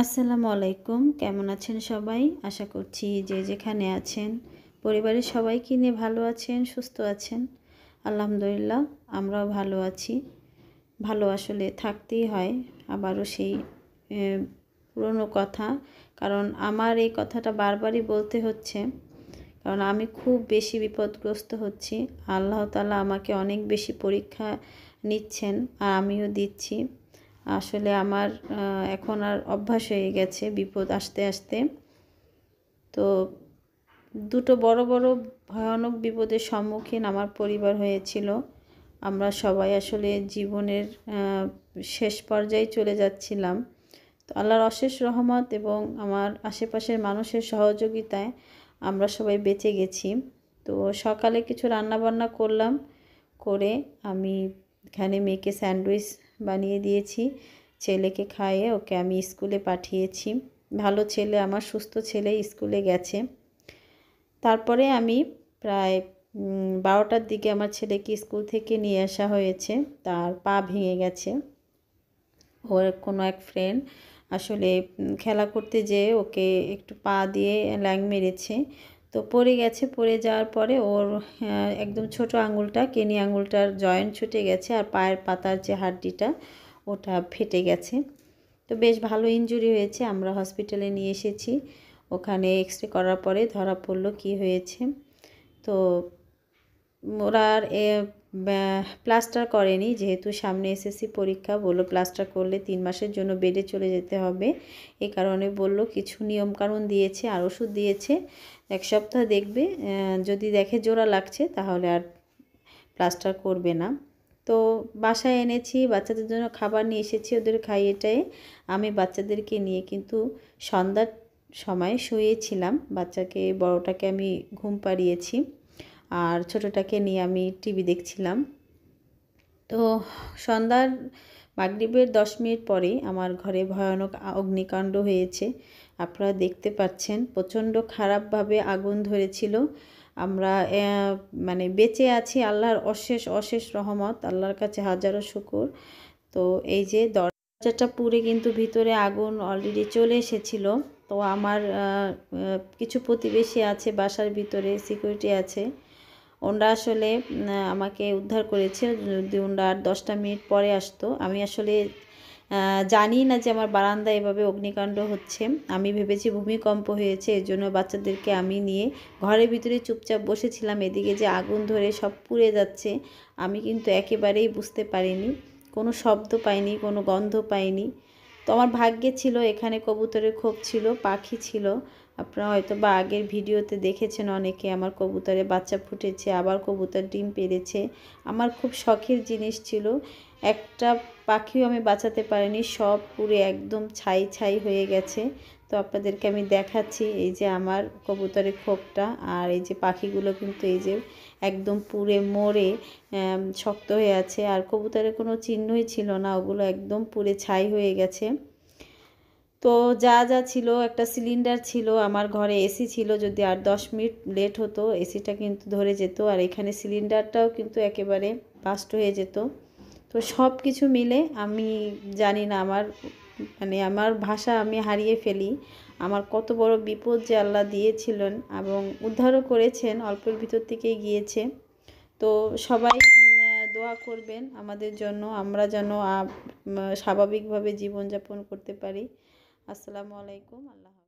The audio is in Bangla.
আসসালামু আলাইকুম কেমন আছেন সবাই আশা করছি যে যেখানে আছেন পরিবারের সবাইকে নিয়ে ভালো আছেন সুস্থ আছেন আলহামদুলিল্লাহ আমরাও ভালো আছি ভালো আসলে থাকতেই হয় আবারও সেই পুরনো কথা কারণ আমার এই কথাটা বারবারই বলতে হচ্ছে কারণ আমি খুব বেশি বিপদগ্রস্ত হচ্ছি আল্লাহ তালা আমাকে অনেক বেশি পরীক্ষা নিচ্ছেন আর আমিও দিচ্ছি আসলে আমার এখন আর অভ্যাস হয়ে গেছে বিপদ আসতে আসতে তো দুটো বড় বড় ভয়ানক বিপদের সম্মুখীন আমার পরিবার হয়েছিল আমরা সবাই আসলে জীবনের শেষ পর্যায়ে চলে যাচ্ছিলাম তো আল্লাহর অশেষ রহমত এবং আমার আশেপাশের মানুষের সহযোগিতায় আমরা সবাই বেঁচে গেছি তো সকালে কিছু রান্নাবান্না করলাম করে আমি এখানে মেয়েকে স্যান্ডউইচ বানিয়ে দিয়েছি ছেলেকে খাইয়ে ওকে আমি স্কুলে পাঠিয়েছি ভালো ছেলে আমার সুস্থ ছেলে স্কুলে গেছে তারপরে আমি প্রায় বারোটার দিকে আমার ছেলেকে স্কুল থেকে নিয়ে আসা হয়েছে তার পা ভেঙে গেছে ওর কোনো এক ফ্রেন্ড আসলে খেলা করতে যেয়ে ওকে একটু পা দিয়ে ল্যাং মেরেছে তো পড়ে গেছে পড়ে যাওয়ার পরে ওর একদম ছোট আঙুলটা কেনি আঙুলটার জয়েন্ট ছুটে গেছে আর পায়ের পাতার যে হাড্ডিটা ওটা ফেটে গেছে তো বেশ ভালো ইঞ্জুরি হয়েছে আমরা হসপিটালে নিয়ে এসেছি ওখানে এক্স রে করার পরে ধরা পড়লো কি হয়েছে তো ওরা আর প্লাস্টার করেনি যেহেতু সামনে এসএসসি পরীক্ষা বললো প্লাস্টার করলে তিন মাসের জন্য বেডে চলে যেতে হবে এ কারণে বলল কিছু নিয়মকানুন দিয়েছে আর ওষুধ দিয়েছে এক সপ্তাহ দেখবে যদি দেখে জোড়া লাগছে তাহলে আর প্লাস্টার করবে না তো বাসায় এনেছি বাচ্চাদের জন্য খাবার নিয়ে এসেছি ওদের খাইয়েটাই আমি বাচ্চাদেরকে নিয়ে কিন্তু সন্ধ্যার সময় শুয়েছিলাম বাচ্চাকে বড়টাকে আমি ঘুম পাড়িয়েছি আর ছোটোটাকে নিয়ে আমি টিভি দেখছিলাম তো সন্ধ্যার মাগরীবের দশ মিনিট পরে আমার ঘরে ভয়ানক অগ্নিকাণ্ড হয়েছে আপনারা দেখতে পাচ্ছেন প্রচণ্ড খারাপভাবে আগুন ধরেছিল আমরা মানে বেঁচে আছি আল্লাহর অশেষ অশেষ রহমত আল্লাহর কাছে হাজারো শুকুর তো এই যে দরজাটা পুরে কিন্তু ভিতরে আগুন অলরেডি চলে এসেছিল তো আমার কিছু প্রতিবেশী আছে বাসার ভিতরে সিকিউরিটি আছে ওনরা আসলে আমাকে উদ্ধার করেছে যদি ওনরা আর দশটা মিনিট পরে আসতো আমি আসলে জানি না যে আমার বারান্দা এভাবে অগ্নিকাণ্ড হচ্ছে আমি ভেবেছি ভূমিকম্প হয়েছে এর জন্য বাচ্চাদেরকে আমি নিয়ে ঘরের ভিতরে চুপচাপ বসেছিলাম এদিকে যে আগুন ধরে সব পুড়ে যাচ্ছে আমি কিন্তু একেবারেই বুঝতে পারিনি কোনো শব্দ পাইনি কোনো গন্ধ পাইনি তো আমার ভাগ্যে ছিল এখানে কবুতরের খোপ ছিল পাখি ছিল আপনারা হয়তো বা আগের ভিডিওতে দেখেছেন অনেকে আমার কবুতরে বাচ্চা ফুটেছে আবার কবুতর ডিম পেরেছে আমার খুব শখের জিনিস ছিল একটা পাখিও আমি বাঁচাতে পারিনি সব পুরে একদম ছাই ছাই হয়ে গেছে তো আপনাদেরকে আমি দেখাচ্ছি এই যে আমার কবুতরের খোপটা আর এই যে পাখিগুলো কিন্তু এই যে একদম পুরে মরে শক্ত হয়ে আছে আর কবুতরের কোনো চিহ্নই ছিল না ওগুলো একদম পুরে ছাই হয়ে গেছে তো যা যা ছিল একটা সিলিন্ডার ছিল আমার ঘরে এসি ছিল যদি আর দশ মিনিট লেট হতো এসিটা কিন্তু ধরে যেত আর এখানে সিলিন্ডারটাও কিন্তু একেবারে বাস্ট হয়ে যেত তো সব কিছু মিলে আমি জানি না আমার মানে আমার ভাষা আমি হারিয়ে ফেলি আমার কত বড় বিপদ যে আল্লাহ দিয়েছিলেন এবং উদ্ধারও করেছেন অল্পের ভিতর থেকেই গিয়েছে তো সবাই দোয়া করবেন আমাদের জন্য আমরা যেন স্বাভাবিকভাবে জীবনযাপন করতে পারি আসসালামু আলাইকুম আল্লাহ